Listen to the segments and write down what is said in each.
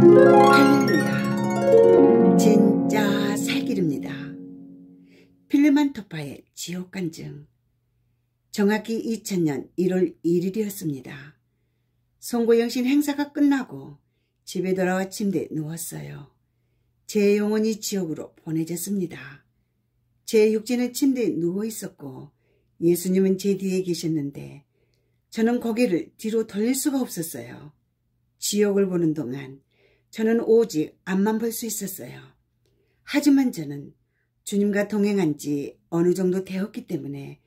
팔립니다. 진짜 살길입니다. 필레만 토파의 지옥 간증 정확히 2000년 1월 1일이었습니다. 송고영신 행사가 끝나고 집에 돌아와 침대에 누웠어요. 제 영혼이 지옥으로 보내졌습니다. 제 육지는 침대에 누워 있었고 예수님은 제 뒤에 계셨는데 저는 고개를 뒤로 돌릴 수가 없었어요. 지옥을 보는 동안 저는 오직 앞만 볼 수 있었어요. 하지만 저는 주님과 동행한 지 어느 정도 되었기 때문에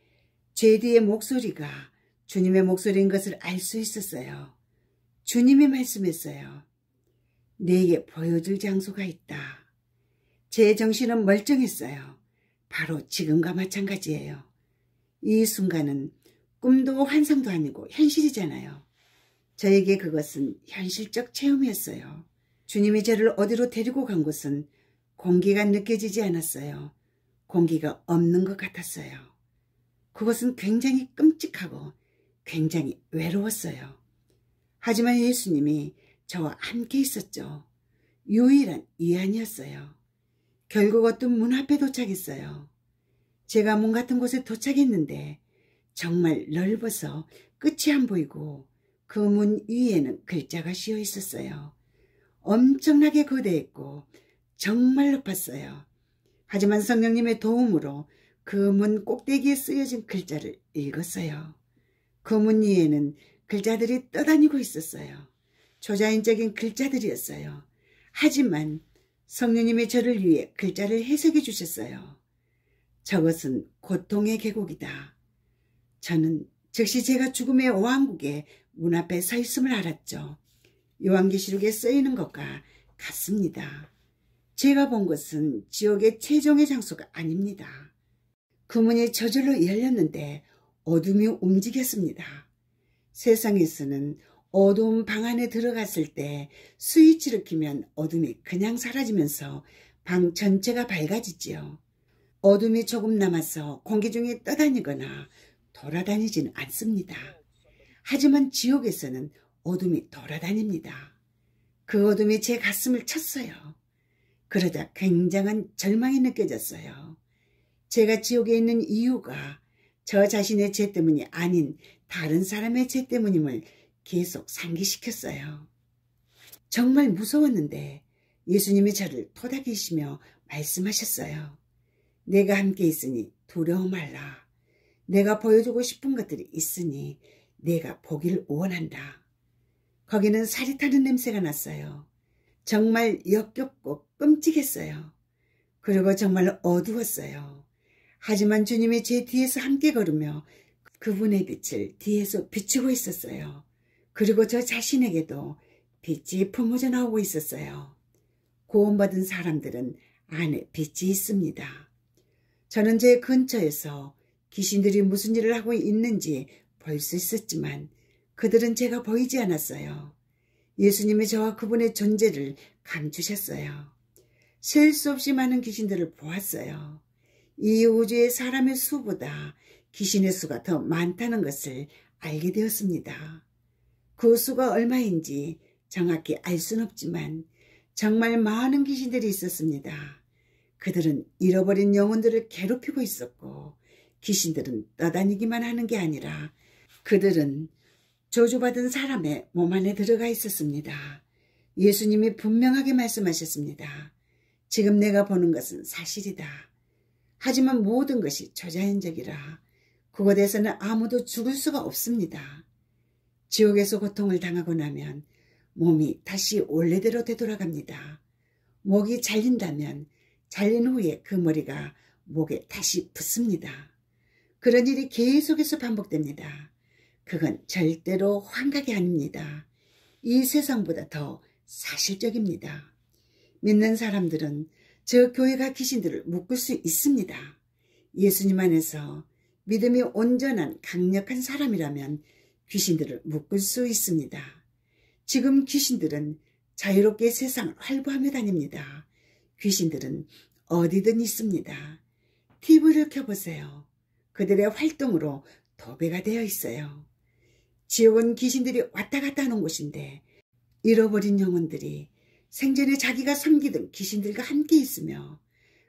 제 뒤의 목소리가 주님의 목소리인 것을 알 수 있었어요. 주님이 말씀했어요. 내게 보여줄 장소가 있다. 제 정신은 멀쩡했어요. 바로 지금과 마찬가지예요. 이 순간은 꿈도 환상도 아니고 현실이잖아요. 저에게 그것은 현실적 체험이었어요. 주님이 저를 어디로 데리고 간 곳은 공기가 느껴지지 않았어요. 공기가 없는 것 같았어요. 그것은 굉장히 끔찍하고 굉장히 외로웠어요. 하지만 예수님이 저와 함께 있었죠. 유일한 이안이었어요. 결국 어떤 문 앞에 도착했어요. 제가 문 같은 곳에 도착했는데 정말 넓어서 끝이 안 보이고 그 문 위에는 글자가 씌어 있었어요. 엄청나게 거대했고 정말 높았어요. 하지만 성령님의 도움으로 그 문 꼭대기에 쓰여진 글자를 읽었어요. 그 문 위에는 글자들이 떠다니고 있었어요. 초자연적인 글자들이었어요. 하지만 성령님의 저를 위해 글자를 해석해 주셨어요. 저것은 고통의 계곡이다. 저는 즉시 제가 죽음의 오 왕국의 문 앞에 서 있음을 알았죠. 요한계시록에 쓰이는 것과 같습니다. 제가 본 것은 지옥의 최종의 장소가 아닙니다. 그 문이 저절로 열렸는데 어둠이 움직였습니다. 세상에서는 어두운 방 안에 들어갔을 때 스위치를 키면 어둠이 그냥 사라지면서 방 전체가 밝아지지요. 어둠이 조금 남아서 공기 중에 떠다니거나 돌아다니지는 않습니다. 하지만 지옥에서는 어둠이 돌아다닙니다. 그 어둠이 제 가슴을 쳤어요. 그러자 굉장한 절망이 느껴졌어요. 제가 지옥에 있는 이유가 저 자신의 죄 때문이 아닌 다른 사람의 죄 때문임을 계속 상기시켰어요. 정말 무서웠는데 예수님이 저를 토닥이시며 말씀하셨어요. 내가 함께 있으니 두려워 말라. 내가 보여주고 싶은 것들이 있으니 내가 보기를 원한다. 거기는 살이 타는 냄새가 났어요. 정말 역겹고 끔찍했어요. 그리고 정말 어두웠어요. 하지만 주님이 제 뒤에서 함께 걸으며 그분의 빛을 뒤에서 비추고 있었어요. 그리고 저 자신에게도 빛이 품어져 나오고 있었어요. 구원받은 사람들은 안에 빛이 있습니다. 저는 제 근처에서 귀신들이 무슨 일을 하고 있는지 볼 수 있었지만 그들은 제가 보이지 않았어요. 예수님이 저와 그분의 존재를 감추셨어요. 셀 수 없이 많은 귀신들을 보았어요. 이 우주의 사람의 수보다 귀신의 수가 더 많다는 것을 알게 되었습니다. 그 수가 얼마인지 정확히 알 수는 없지만 정말 많은 귀신들이 있었습니다. 그들은 잃어버린 영혼들을 괴롭히고 있었고 귀신들은 떠다니기만 하는 게 아니라 그들은 저주받은 사람의 몸 안에 들어가 있었습니다. 예수님이 분명하게 말씀하셨습니다. 지금 내가 보는 것은 사실이다. 하지만 모든 것이 저자연적이라 그곳에서는 아무도 죽을 수가 없습니다. 지옥에서 고통을 당하고 나면 몸이 다시 원래대로 되돌아갑니다. 목이 잘린다면 잘린 후에 그 머리가 목에 다시 붙습니다. 그런 일이 계속해서 반복됩니다. 그건 절대로 환각이 아닙니다. 이 세상보다 더 사실적입니다. 믿는 사람들은 저 교회가 귀신들을 묶을 수 있습니다. 예수님 안에서 믿음이 온전한 강력한 사람이라면 귀신들을 묶을 수 있습니다. 지금 귀신들은 자유롭게 세상을 활보하며 다닙니다. 귀신들은 어디든 있습니다. TV를 켜보세요. 그들의 활동으로 도배가 되어 있어요. 지옥은 귀신들이 왔다 갔다 하는 곳인데 잃어버린 영혼들이 생전에 자기가 섬기던 귀신들과 함께 있으며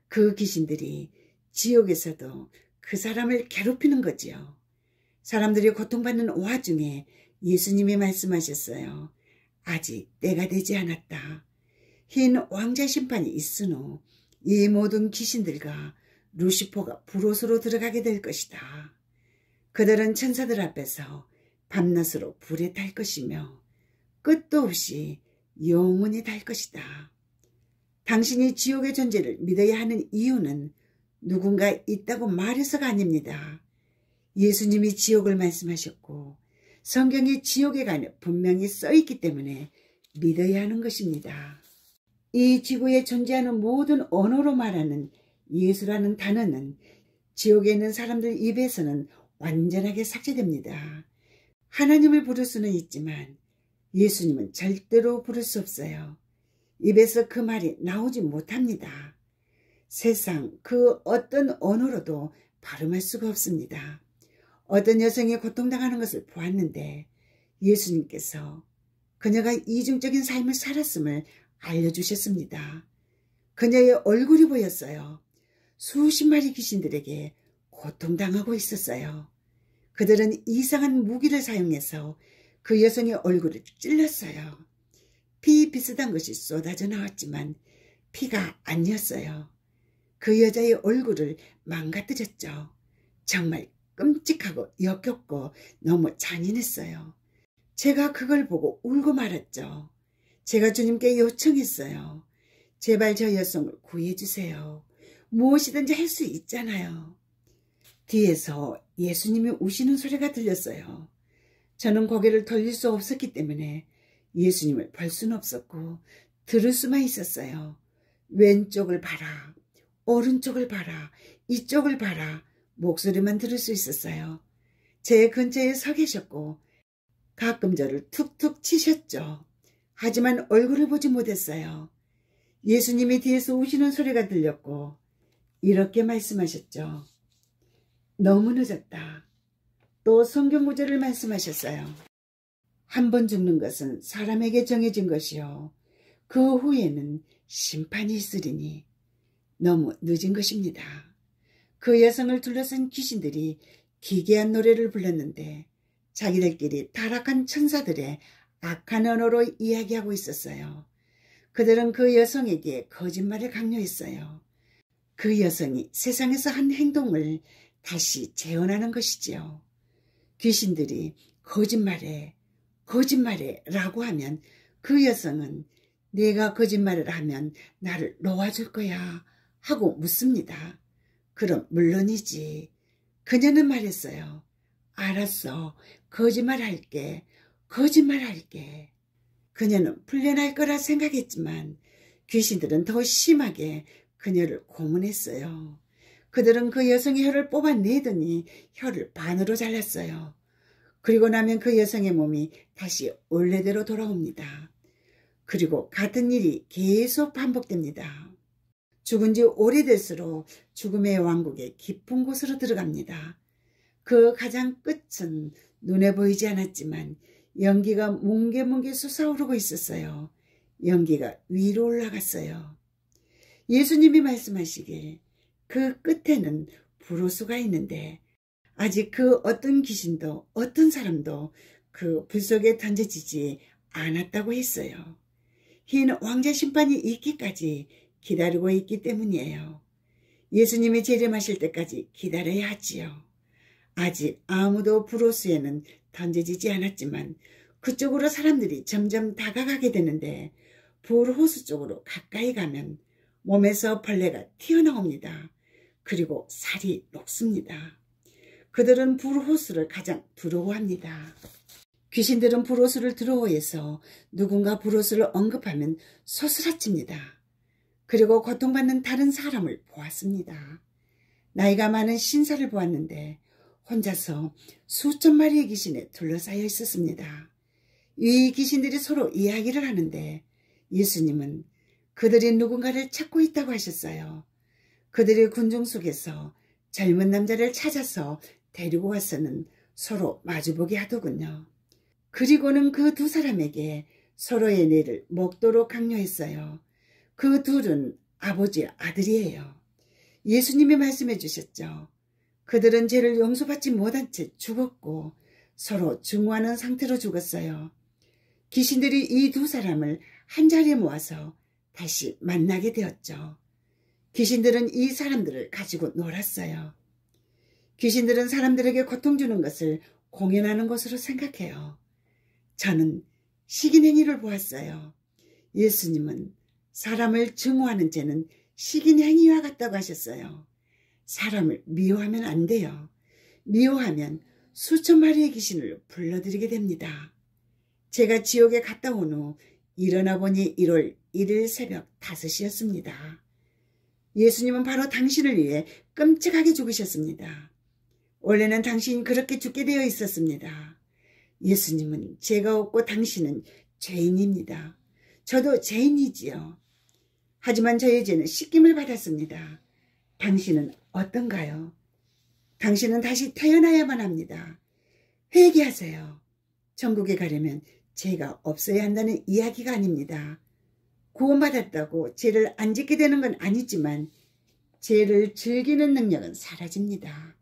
그 귀신들이 지옥에서도 그 사람을 괴롭히는 거지요. 사람들이 고통받는 와중에 예수님이 말씀하셨어요. 아직 때가 되지 않았다. 흰 왕자 심판이 있은 후이 모든 귀신들과 루시퍼가 불옷으로 들어가게 될 것이다. 그들은 천사들 앞에서 밤낮으로 불에 탈 것이며 끝도 없이 영원히 탈 것이다. 당신이 지옥의 존재를 믿어야 하는 이유는 누군가 있다고 말해서가 아닙니다. 예수님이 지옥을 말씀하셨고 성경에 지옥에 관해 분명히 써있기 때문에 믿어야 하는 것입니다. 이 지구에 존재하는 모든 언어로 말하는 예수라는 단어는 지옥에 있는 사람들 입에서는 완전하게 삭제됩니다. 하나님을 부를 수는 있지만 예수님은 절대로 부를 수 없어요. 입에서 그 말이 나오지 못합니다. 세상 그 어떤 언어로도 발음할 수가 없습니다. 어떤 여성이 고통당하는 것을 보았는데 예수님께서 그녀가 이중적인 삶을 살았음을 알려주셨습니다. 그녀의 얼굴이 보였어요. 수십 마리 귀신들에게 고통당하고 있었어요. 그들은 이상한 무기를 사용해서 그 여성의 얼굴을 찔렀어요. 피 비슷한 것이 쏟아져 나왔지만 피가 아니었어요. 그 여자의 얼굴을 망가뜨렸죠. 정말 끔찍하고 역겹고 너무 잔인했어요. 제가 그걸 보고 울고 말았죠. 제가 주님께 요청했어요. 제발 저 여성을 구해주세요. 무엇이든지 할 수 있잖아요. 뒤에서 예수님이 우시는 소리가 들렸어요. 저는 고개를 돌릴 수 없었기 때문에 예수님을 볼 수는 없었고 들을 수만 있었어요. 왼쪽을 봐라, 오른쪽을 봐라, 이쪽을 봐라 목소리만 들을 수 있었어요. 제 근처에 서 계셨고 가끔 저를 툭툭 치셨죠. 하지만 얼굴을 보지 못했어요. 예수님이 뒤에서 우시는 소리가 들렸고 이렇게 말씀하셨죠. 너무 늦었다. 또 성경 구절을 말씀하셨어요. 한 번 죽는 것은 사람에게 정해진 것이요. 그 후에는 심판이 있으리니 너무 늦은 것입니다. 그 여성을 둘러싼 귀신들이 기괴한 노래를 불렀는데 자기들끼리 타락한 천사들의 악한 언어로 이야기하고 있었어요. 그들은 그 여성에게 거짓말을 강요했어요. 그 여성이 세상에서 한 행동을 다시 재현하는 것이지요. 귀신들이 거짓말해, 거짓말해 라고 하면 그 여성은 내가 거짓말을 하면 나를 놓아줄 거야 하고 묻습니다. 그럼 물론이지. 그녀는 말했어요. 알았어. 거짓말 할게. 거짓말 할게. 그녀는 풀려날 거라 생각했지만 귀신들은 더 심하게 그녀를 고문했어요. 그들은 그 여성의 혀를 뽑아내더니 혀를 반으로 잘랐어요. 그리고 나면 그 여성의 몸이 다시 원래대로 돌아옵니다. 그리고 같은 일이 계속 반복됩니다. 죽은 지 오래될수록 죽음의 왕국의 깊은 곳으로 들어갑니다. 그 가장 끝은 눈에 보이지 않았지만 연기가 뭉게뭉게 솟아오르고 있었어요. 연기가 위로 올라갔어요. 예수님이 말씀하시길 그 끝에는 불호수가 있는데 아직 그 어떤 귀신도 어떤 사람도 그 불속에 던져지지 않았다고 했어요. 흰 왕자 심판이 있기까지 기다리고 있기 때문이에요. 예수님이 재림하실 때까지 기다려야 하지요. 아직 아무도 불호수에는 던져지지 않았지만 그쪽으로 사람들이 점점 다가가게 되는데 불호수 쪽으로 가까이 가면 몸에서 벌레가 튀어나옵니다. 그리고 살이 녹습니다. 그들은 불호수를 가장 두려워합니다. 귀신들은 불호수를 두려워해서 누군가 불호수를 언급하면 소스라칩니다. 그리고 고통받는 다른 사람을 보았습니다. 나이가 많은 신사를 보았는데 혼자서 수천 마리의 귀신에 둘러싸여 있었습니다. 이 귀신들이 서로 이야기를 하는데 예수님은 그들이 누군가를 찾고 있다고 하셨어요. 그들의 군중 속에서 젊은 남자를 찾아서 데리고 와서는 서로 마주보게 하더군요. 그리고는 그 두 사람에게 서로의 뇌를 먹도록 강요했어요. 그 둘은 아버지 아들이에요. 예수님이 말씀해 주셨죠. 그들은 죄를 용서받지 못한 채 죽었고 서로 증오하는 상태로 죽었어요. 귀신들이 이 두 사람을 한자리에 모아서 다시 만나게 되었죠. 귀신들은 이 사람들을 가지고 놀았어요. 귀신들은 사람들에게 고통 주는 것을 공연하는 것으로 생각해요. 저는 식인행위를 보았어요. 예수님은 사람을 증오하는 죄는 식인행위와 같다고 하셨어요. 사람을 미워하면 안 돼요. 미워하면 수천 마리의 귀신을 불러들이게 됩니다. 제가 지옥에 갔다 온 후 일어나 보니 1월 1일 새벽 5시였습니다. 예수님은 바로 당신을 위해 끔찍하게 죽으셨습니다. 원래는 당신 그렇게 죽게 되어 있었습니다. 예수님은 죄가 없고 당신은 죄인입니다. 저도 죄인이지요. 하지만 저의 죄는 씻김을 받았습니다. 당신은 어떤가요? 당신은 다시 태어나야만 합니다. 회개하세요. 천국에 가려면 죄가 없어야 한다는 이야기가 아닙니다. 구원받았다고 죄를 안 짓게 되는 건 아니지만 죄를 즐기는 능력은 사라집니다.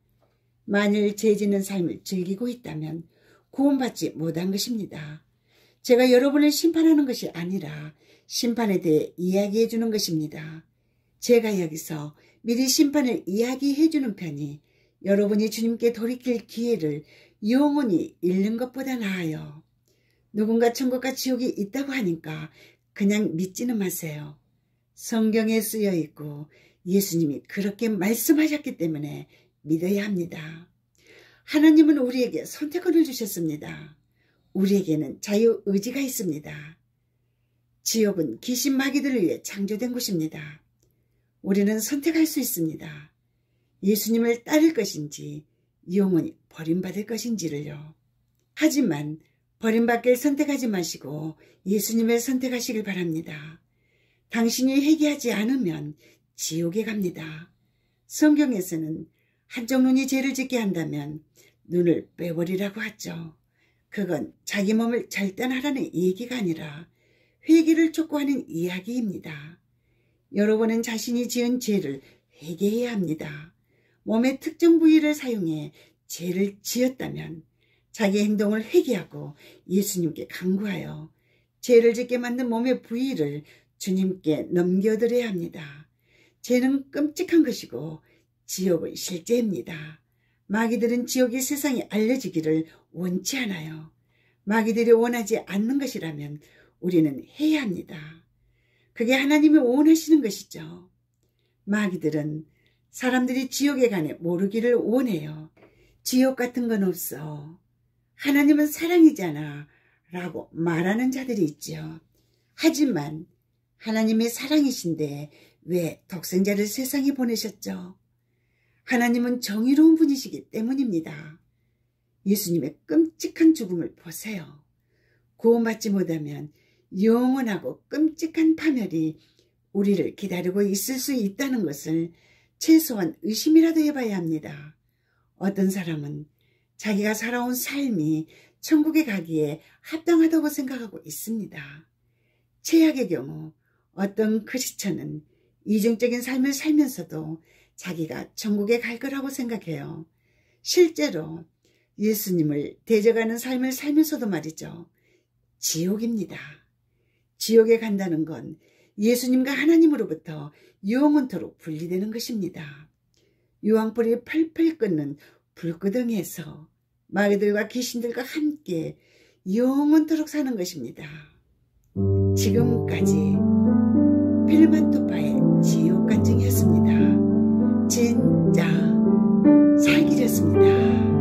만일 죄 짓는 삶을 즐기고 있다면 구원받지 못한 것입니다. 제가 여러분을 심판하는 것이 아니라 심판에 대해 이야기해 주는 것입니다. 제가 여기서 미리 심판을 이야기해 주는 편이 여러분이 주님께 돌이킬 기회를 영원히 잃는 것보다 나아요. 누군가 천국과 지옥이 있다고 하니까 그냥 믿지는 마세요. 성경에 쓰여 있고 예수님이 그렇게 말씀하셨기 때문에 믿어야 합니다. 하나님은 우리에게 선택권을 주셨습니다. 우리에게는 자유의지가 있습니다. 지옥은 귀신 마귀들을 위해 창조된 곳입니다. 우리는 선택할 수 있습니다. 예수님을 따를 것인지 영원히 버림받을 것인지를요. 하지만 버림받길 선택하지 마시고 예수님을 선택하시길 바랍니다. 당신이 회개하지 않으면 지옥에 갑니다. 성경에서는 한쪽 눈이 죄를 짓게 한다면 눈을 빼버리라고 하죠. 그건 자기 몸을 절단하라는 얘기가 아니라 회개를 촉구하는 이야기입니다. 여러분은 자신이 지은 죄를 회개해야 합니다. 몸의 특정 부위를 사용해 죄를 지었다면 자기 행동을 회개하고 예수님께 강구하여 죄를 짓게 만든 몸의 부위를 주님께 넘겨드려야 합니다. 죄는 끔찍한 것이고 지옥은 실제입니다. 마귀들은 지옥이 세상에 알려지기를 원치 않아요. 마귀들이 원하지 않는 것이라면 우리는 해야 합니다. 그게 하나님이 원하시는 것이죠. 마귀들은 사람들이 지옥에 관해 모르기를 원해요. 지옥 같은 건 없어. 하나님은 사랑이잖아 라고 말하는 자들이 있죠. 하지만 하나님의 사랑이신데 왜 독생자를 세상에 보내셨죠? 하나님은 정의로운 분이시기 때문입니다. 예수님의 끔찍한 죽음을 보세요. 구원받지 못하면 영원하고 끔찍한 파멸이 우리를 기다리고 있을 수 있다는 것을 최소한 의심이라도 해봐야 합니다. 어떤 사람은 자기가 살아온 삶이 천국에 가기에 합당하다고 생각하고 있습니다. 최악의 경우 어떤 크리스천은 이중적인 삶을 살면서도 자기가 천국에 갈 거라고 생각해요. 실제로 예수님을 대적하는 삶을 살면서도 말이죠. 지옥입니다. 지옥에 간다는 건 예수님과 하나님으로부터 유영원토로 분리되는 것입니다. 유황불이 펄펄 끓는 불구덩이에서 마귀들과 귀신들과 함께 영원토록 사는 것입니다. 지금까지 필리만토파의 지옥 간증이었습니다. 진짜 살기였습니다.